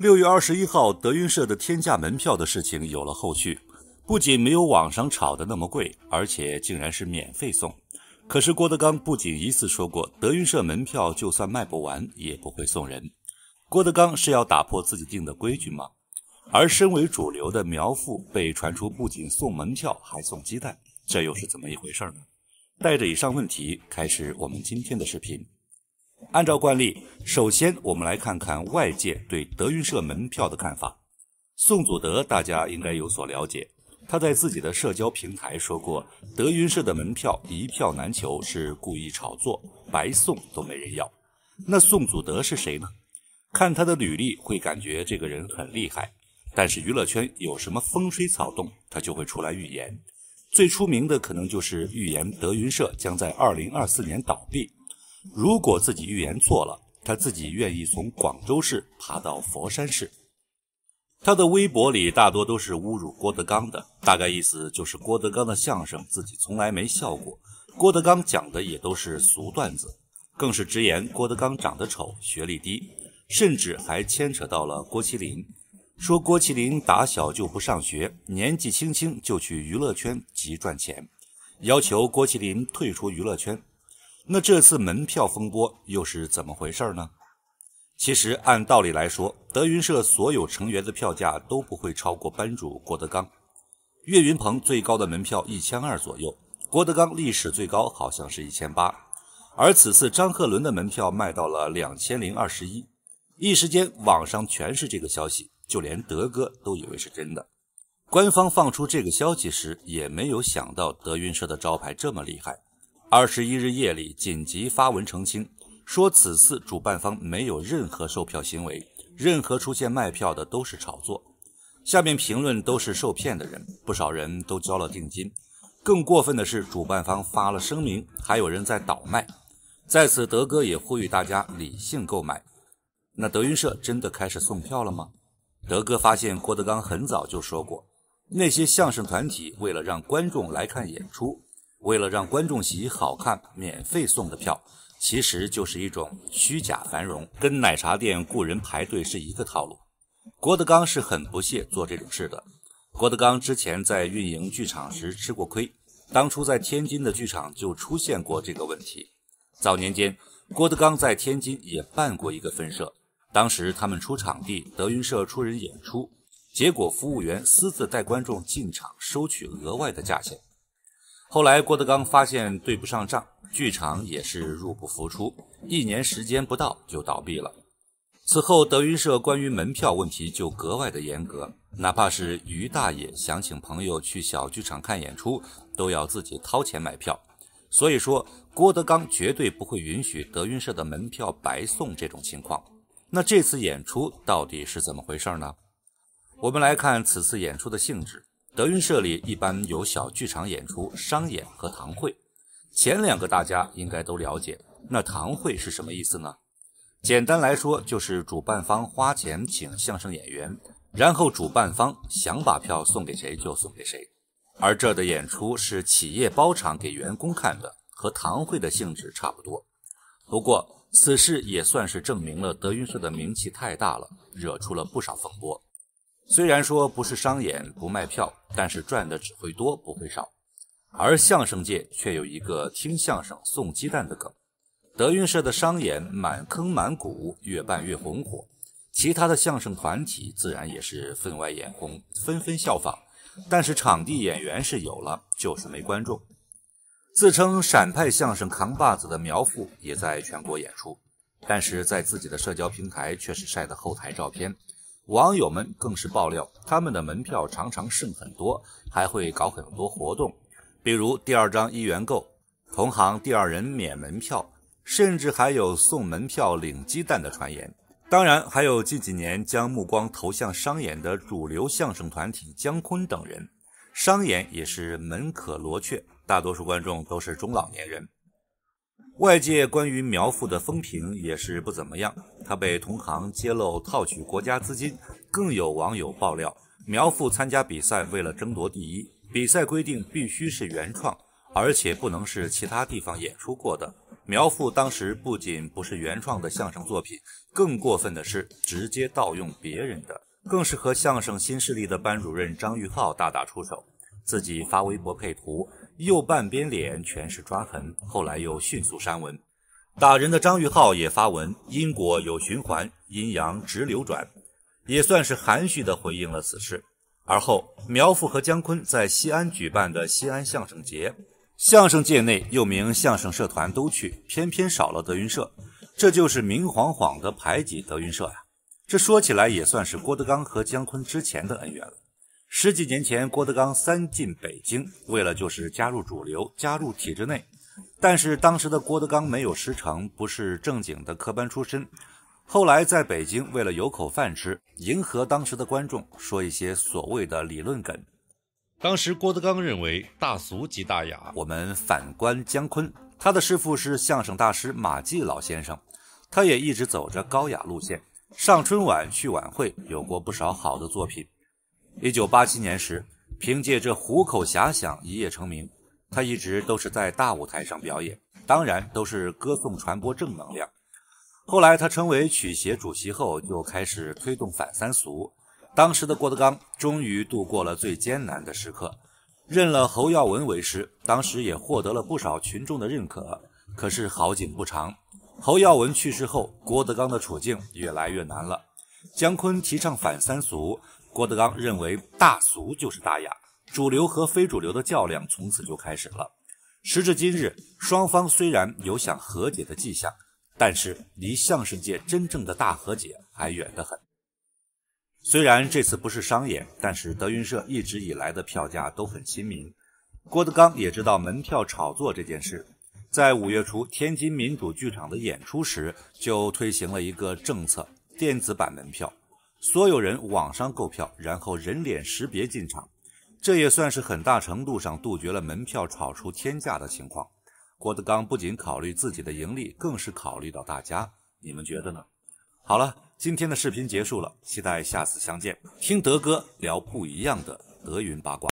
六月二十一号，德云社的天价门票的事情有了后续，不仅没有网上炒的那么贵，而且竟然是免费送。可是郭德纲不仅一次说过，德云社门票就算卖不完也不会送人。郭德纲是要打破自己定的规矩吗？而身为主流的苗阜被传出不仅送门票还送鸡蛋，这又是怎么一回事呢？带着以上问题，开始我们今天的视频。按照惯例，首先我们来看看外界对德云社门票的看法。宋祖德大家应该有所了解，他在自己的社交平台说过，德云社的门票一票难求，是故意炒作，白送都没人要。那宋祖德是谁呢？看他的履历会感觉这个人很厉害，但是娱乐圈有什么风吹草动，他就会出来预言。最出名的可能就是预言德云社将在2024年倒闭。如果自己预言错了，他自己愿意从广州市爬到佛山市。他的微博里大多都是侮辱郭德纲的，大概意思就是郭德纲的相声自己从来没笑过，郭德纲讲的也都是俗段子，更是直言郭德纲长得丑、学历低，甚至还牵扯到了郭麒麟，说郭麒麟打小就不上学，年纪轻轻就去娱乐圈急赚钱，要求郭麒麟退出娱乐圈。那这次门票风波又是怎么回事呢？其实按道理来说，德云社所有成员的票价都不会超过班主郭德纲。岳云鹏最高的门票一千二左右，郭德纲历史最高好像是一千八，而此次张鹤伦的门票卖到了两千零二十一。一时间，网上全是这个消息，就连德哥都以为是真的。官方放出这个消息时，也没有想到德云社的招牌这么厉害。二十一日夜里，紧急发文澄清，说此次主办方没有任何售票行为，任何出现卖票的都是炒作。下面评论都是受骗的人，不少人都交了定金。更过分的是，主办方发了声明，还有人在倒卖。在此，德哥也呼吁大家理性购买。那德云社真的开始送票了吗？德哥发现，郭德纲很早就说过，那些相声团体为了让观众来看演出。为了让观众席好看，免费送的票其实就是一种虚假繁荣，跟奶茶店雇人排队是一个套路。郭德纲是很不屑做这种事的。郭德纲之前在运营剧场时吃过亏，当初在天津的剧场就出现过这个问题。早年间，郭德纲在天津也办过一个分社，当时他们出场地，德云社出人演出，结果服务员私自带观众进场收取额外的价钱。后来郭德纲发现对不上账，剧场也是入不敷出，一年时间不到就倒闭了。此后德云社关于门票问题就格外的严格，哪怕是于大爷想请朋友去小剧场看演出，都要自己掏钱买票。所以说郭德纲绝对不会允许德云社的门票白送这种情况。那这次演出到底是怎么回事呢？我们来看此次演出的性质。德云社里一般有小剧场演出、商演和堂会，前两个大家应该都了解。那堂会是什么意思呢？简单来说，就是主办方花钱请相声演员，然后主办方想把票送给谁就送给谁。而这的演出是企业包场给员工看的，和堂会的性质差不多。不过此事也算是证明了德云社的名气太大了，惹出了不少风波。虽然说不是商演不卖票，但是赚的只会多不会少。而相声界却有一个听相声送鸡蛋的梗。德云社的商演满坑满谷，越办越红火，其他的相声团体自然也是分外眼红，纷纷效仿。但是场地演员是有了，就是没观众。自称陕派相声扛把子的苗阜也在全国演出，但是在自己的社交平台却是晒的后台照片。网友们更是爆料，他们的门票常常剩很多，还会搞很多活动，比如第二张一元购，同行第二人免门票，甚至还有送门票领鸡蛋的传言。当然，还有近几年将目光投向商演的主流相声团体姜昆等人，商演也是门可罗雀，大多数观众都是中老年人。外界关于苗阜的风评也是不怎么样，他被同行揭露套取国家资金，更有网友爆料苗阜参加比赛为了争夺第一，比赛规定必须是原创，而且不能是其他地方演出过的。苗阜当时不仅不是原创的相声作品，更过分的是直接盗用别人的，更是和相声新势力的班主任张玉浩大打出手，自己发微博配图。右半边脸全是抓痕，后来又迅速删文。打人的张玉浩也发文：“因果有循环，阴阳直流转”，也算是含蓄地回应了此事。而后，苗阜和姜昆在西安举办的西安相声节，相声界内又名相声社团都去，偏偏少了德云社，这就是明晃晃的排挤德云社呀。这说起来也算是郭德纲和姜昆之前的恩怨了。十几年前，郭德纲三进北京，为了就是加入主流，加入体制内。但是当时的郭德纲没有师承，不是正经的科班出身。后来在北京，为了有口饭吃，迎合当时的观众，说一些所谓的理论梗。当时郭德纲认为大俗即大雅。我们反观姜昆，他的师傅是相声大师马季老先生，他也一直走着高雅路线，上春晚、去晚会，有过不少好的作品。一九八七年时，凭借这虎口遐想一夜成名。他一直都是在大舞台上表演，当然都是歌颂传播正能量。后来他成为曲协主席后，就开始推动反三俗。当时的郭德纲终于度过了最艰难的时刻，认了侯耀文为师，当时也获得了不少群众的认可。可是好景不长，侯耀文去世后，郭德纲的处境越来越难了。姜昆提倡反三俗。郭德纲认为，大俗就是大雅，主流和非主流的较量从此就开始了。时至今日，双方虽然有想和解的迹象，但是离相声界真正的大和解还远得很。虽然这次不是商演，但是德云社一直以来的票价都很亲民。郭德纲也知道门票炒作这件事，在五月初天津民主剧场的演出时就推行了一个政策：电子版门票。所有人网上购票，然后人脸识别进场，这也算是很大程度上杜绝了门票炒出天价的情况。郭德纲不仅考虑自己的盈利，更是考虑到大家。你们觉得呢？好了，今天的视频结束了，期待下次相见，听德哥聊不一样的德云八卦。